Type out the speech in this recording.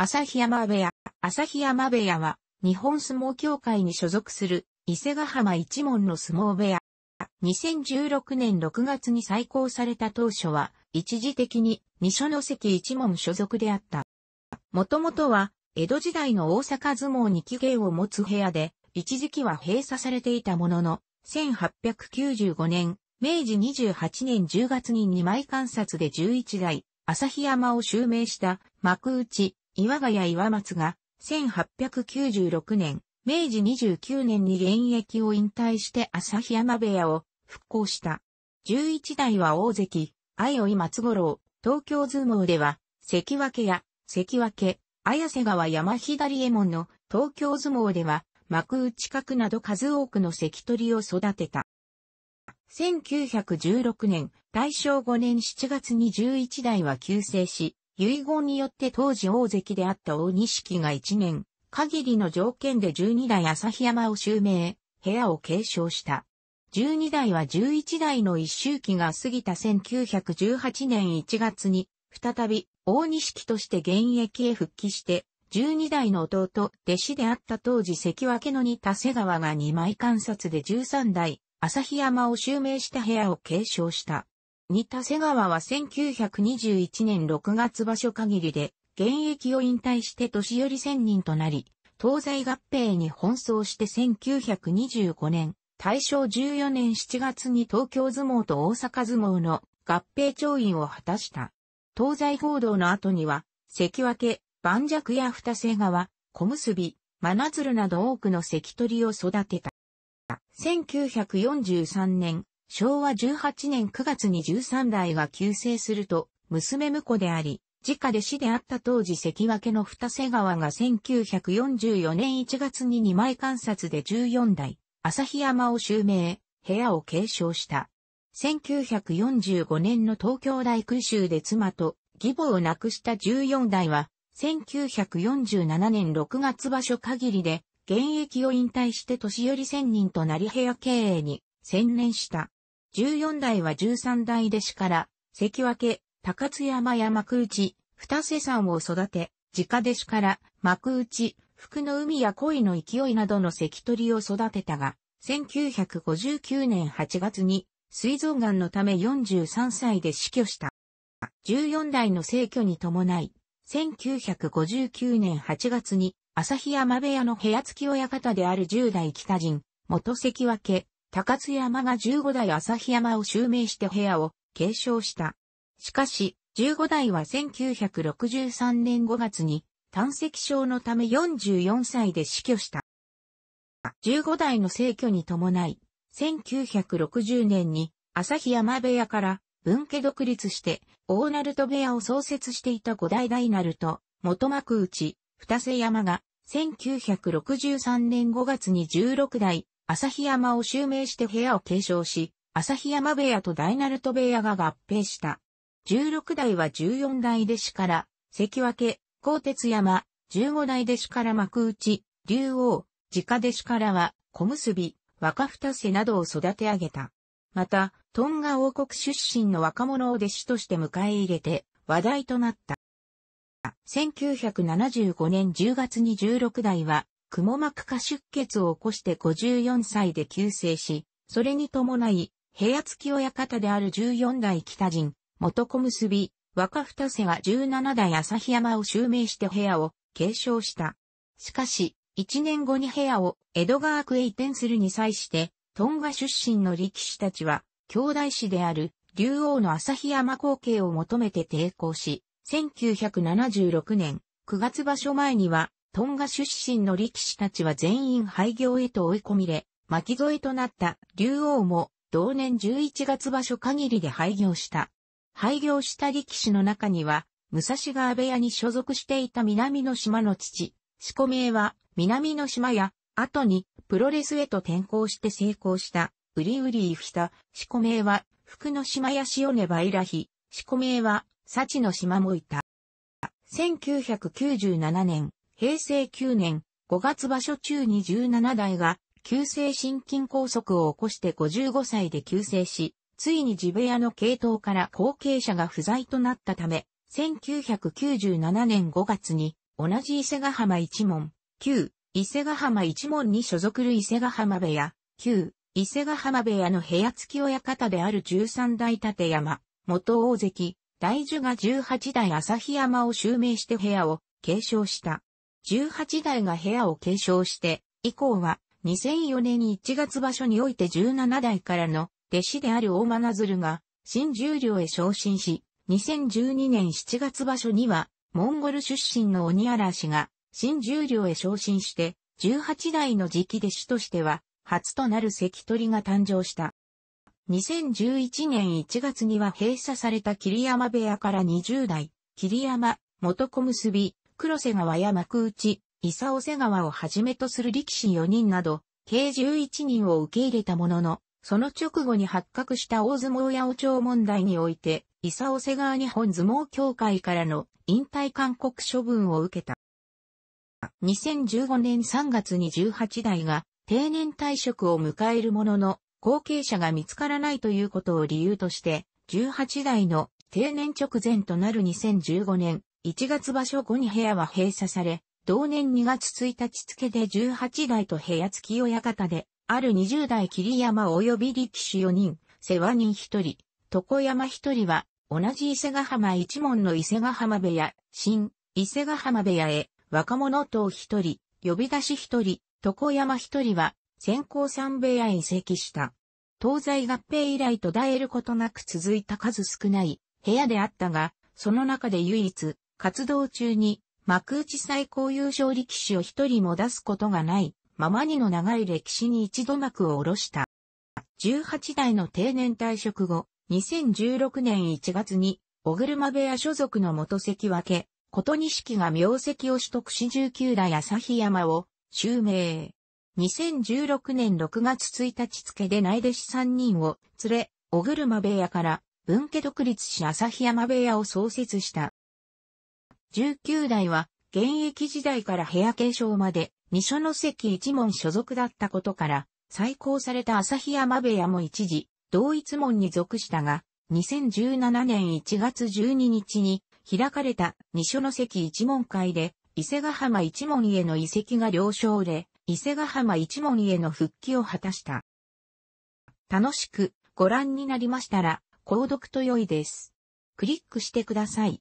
朝日山部屋。朝日山部屋は、日本相撲協会に所属する、伊勢ヶ浜一門の相撲部屋。2016年6月に再興された当初は、一時的に二所の関一門所属であった。もともとは、江戸時代の大阪相撲に起源を持つ部屋で、一時期は閉鎖されていたものの、1895年、明治28年10月に2枚観察で11代、朝日山を襲名した幕内岩ヶ谷岩松が、1896年、明治29年に現役を引退して旭山部屋を復興した。11代は大関、愛生松五郎、東京相撲では、関脇や、関脇、綾瀬川山左右衛門の東京相撲では、幕内角など数多くの関取を育てた。1916年、大正5年7月に11代は急成し、遺言によって当時大関であった大錦が1年、限りの条件で12代旭山を襲名、部屋を継承した。12代は11代の一周期が過ぎた1918年1月に、再び大錦として現役へ復帰して、12代の弟、弟子であった当時関脇の似た瀬川が2枚観察で13代、旭山を襲名した部屋を継承した。似た瀬川は1921年6月場所限りで、現役を引退して年寄り千人となり、東西合併に奔走して1925年、大正14年7月に東京相撲と大阪相撲の合併調印を果たした。東西合同の後には、関脇、盤石や二瀬川、小結、真鶴など多くの関取を育てた。1943年、昭和18年9月に13代が急逝すると、娘婿であり、自家弟子であった当時関脇の二瀬川が1944年1月に二枚観察で14代、旭山を襲名、部屋を継承した。1945年の東京大空襲で妻と義母を亡くした14代は、1947年6月場所限りで、現役を引退して年寄り千人となり部屋経営に専念した。14代は13代弟子から、関脇、高津山や幕内、二瀬さんを育て、直弟子から幕内、福の海や恋の勢いなどの関取を育てたが、1959年8月に、水臓癌のため43歳で死去した。14代の逝去に伴い、1959年8月に、朝日山部屋の部屋付き親方である10代北陣、元関脇、高津山が15代旭山を襲名して部屋を継承した。しかし、15代は1963年5月に、胆石症のため44歳で死去した。15代の逝去に伴い、1960年に旭山部屋から分家独立して、大鳴門部屋を創設していた五代大鳴門、元幕内、二瀬山が、1963年5月に16代、朝日山を襲名して部屋を継承し、朝日山部屋と大鳴門部屋が合併した。16代は14代弟子から、関脇、高鉄山、15代弟子から幕内、竜王、直弟子からは、小結び、若二世などを育て上げた。また、トンガ王国出身の若者を弟子として迎え入れて、話題となった。1975年10月に16代は、雲も膜下出血を起こして54歳で急逝し、それに伴い、部屋付き親方である14代北人、元小結び、若二世は17代日山を襲名して部屋を継承した。しかし、1年後に部屋を江戸川区へ移転するに際して、トンガ出身の力士たちは、兄弟子である竜王の日山光景を求めて抵抗し、1976年9月場所前にはトンガ出身の力士たちは全員廃業へと追い込みれ、巻き添えとなった竜王も同年11月場所限りで廃業した。廃業した力士の中には、武蔵川部屋に所属していた南の島の父、四股名は南の島や、後にプロレスへと転向して成功した、ウリウリイフヒタ、四股名は福の島や塩根バイラヒ、四股名は幸の島もいた。1997年、平成9年5月場所中に17代が急性心筋梗塞を起こして55歳で急性し、ついに地部屋の系統から後継者が不在となったため、1997年5月に同じ伊勢ヶ浜一門、旧伊勢ヶ浜一門に所属る伊勢ヶ浜部屋、旧伊勢ヶ浜部屋の部屋付き親方である13代立山、元大関、大樹が18代旭山を襲名して部屋を継承した。18代が部屋を継承して、以降は2004年1月場所において17代からの弟子である大真鶴が新十両へ昇進し、2012年7月場所にはモンゴル出身の鬼嵐が新十両へ昇進して、18代の直弟子としては初となる関取が誕生した。2011年1月には閉鎖された桐山部屋から20代、桐山、元小結、黒瀬川や幕内、伊佐尾瀬川をはじめとする力士4人など、計11人を受け入れたものの、その直後に発覚した大相撲八王朝問題において、伊佐尾瀬川日本相撲協会からの引退勧告処分を受けた。2015年3月に18代が定年退職を迎えるものの、後継者が見つからないということを理由として、18代の定年直前となる2015年、1月場所後に部屋は閉鎖され、同年2月1日付で18代と部屋付き親方で、ある20代桐山及び力士4人、世話人1人、床山1人は、同じ伊勢ヶ浜一門の伊勢ヶ浜部屋、新、伊勢ヶ浜部屋へ、若者等1人、呼び出し1人、床山1人は、先行三部屋へ移籍した。東西合併以来途絶えることなく続いた数少ない部屋であったが、その中で唯一、活動中に幕内最高優勝力士を一人も出すことがない、ままにの長い歴史に一度幕を下ろした。18代の定年退職後、2016年1月に、小車部屋所属の元関脇、琴錦が名席を取得し19代日山を、襲名。2016年6月1日付で内弟子3人を連れ、小車部屋から文家独立し日山部屋を創設した。19代は、現役時代から部屋継承まで、二所ノ関一門所属だったことから、再興された朝日山部屋も一時、同一門に属したが、2017年1月12日に開かれた二所ノ関一門会で、伊勢ヶ浜一門への移籍が了承で、伊勢ヶ浜一門への復帰を果たした。楽しくご覧になりましたら、購読と良いです。クリックしてください。